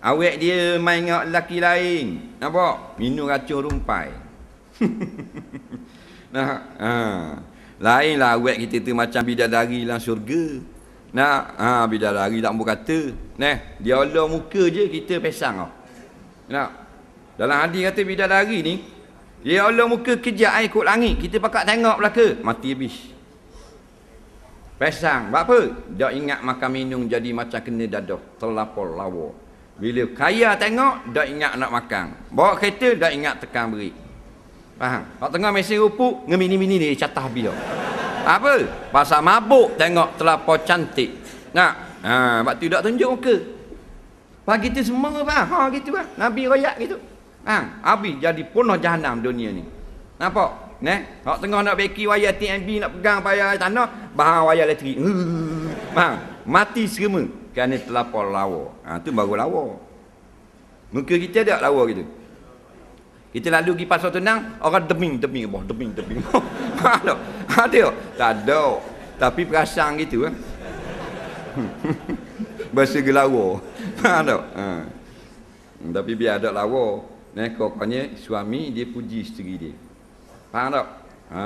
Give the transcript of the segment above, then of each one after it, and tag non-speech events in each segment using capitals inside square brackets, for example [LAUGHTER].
Awek dia main dengan lelaki lain. Nampak? Minum racun rumpai. [LAUGHS] nah, ha. Lainlah awek kita tu macam bidadari dalam syurga. Nah, ha, bidadari tak mau kata. Nah, dia olah muka je kita pesang. Oh. Nak? Dalam hadis kata bidadari ni, dia olah muka kejap air kot langit. Kita pakat tengok belaka. Mati habis. Pesang. Sebab apa? Dia ingat makan minum jadi macam kena dadah. Terlapor lawa. Bila kaya tengok, dah ingat nak makan. Bawa kereta, dah ingat tekan beri. Faham? Kalau tengah mesin rupuk, ngemini-mini ni, catah biar. Apa? Pasal mabuk tengok terlapau cantik. Nak? Ha, sebab tu tak tunjuk muka. Pagi tu semua faham? Ha, gitu kan? Nabi royak gitu. Faham? Habis jadi penuh jahannam dunia ni. Nampak? Ne? Kalau tengah nak beki wayar TNB, nak pegang payah tanah, bahan wayar elektrik. [LAUGHS] Faham? Mati serema kerana terlapar lawa. Ha, tu baru lawa. Muka kita tak lawa gitu. Kita lalu pergi pasar tenang, orang deming, deming, boh, deming, deming. Ada. [LAUGHS] Ha, ada. Ha, tak ada. Tapi perasaan gitu. Eh. Bahasa gelawa. Ada. Ha. ha. Hmm, tapi biar ada lawa. Nah, eh, kokonya suami dia puji isteri dia. Faham tak? Ha.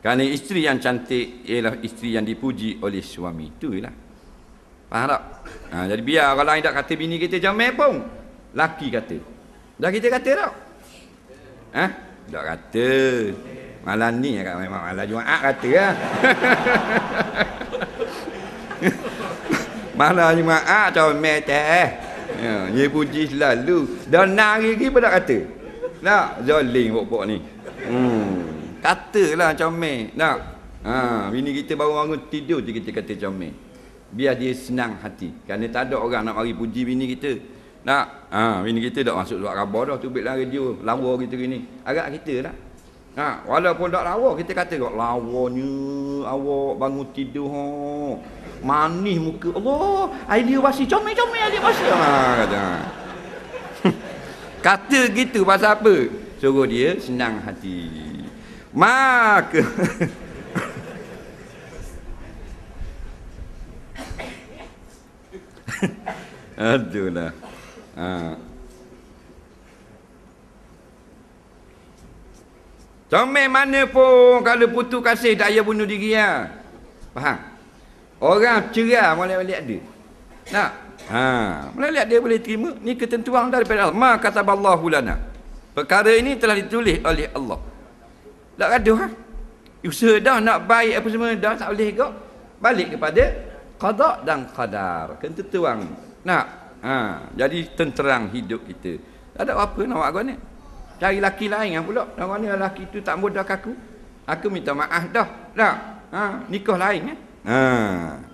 Kerana isteri yang cantik ialah isteri yang dipuji oleh suami. Itulah. Faham tak? Ha, jadi biar kalau ayah tak kata bini kita jamai pun. Laki kata. Dah kita kata tak? Ha? Tak kata. Malam ni agak memang malam Jumaat kata lah. [LAUGHS] malam Jumaat macam meteh. Ya, ye puji selalu. Dah nari lagi pun tak kata. Nak? Zolim pokok-pokok ni. Hmm. Katalah comel. Nak? Ha, bini kita baru bangun tidur je kita kata comel biar dia senang hati kerana tak ada orang nak mari puji bini kita nak ha bini kita dah masuk luar khabar dah tubik lah radio lawa kita gini agak kita lah ha walaupun tak lawa kita kata kok lawanya awak bangun tidur ha manis muka Allah air dia basi comel comel air dia basi ha kata ha. [LAUGHS] kata gitu pasal apa suruh dia senang hati maka [LAUGHS] Aduhlah, lah. Ha. Comel mana pun kalau putu kasih tak payah bunuh diri ya. Faham? Orang cerah boleh melihat dia. Nak? Ha, boleh lihat dia boleh terima. Ni ketentuan daripada Allah. Ma kataballahu lana. Perkara ini telah ditulis oleh Allah. Tak gaduh ha. Usaha dah nak baik apa semua dah tak boleh kau. Balik kepada qada dan qadar. Ketentuan nak? Ha, jadi tenterang hidup kita. Tak ada apa nak buat ni? Cari laki lain yang lah pula. Dan ni laki tu tak bodoh aku. Aku minta maaf dah. Dah. Ha, nikah lain eh. Ha.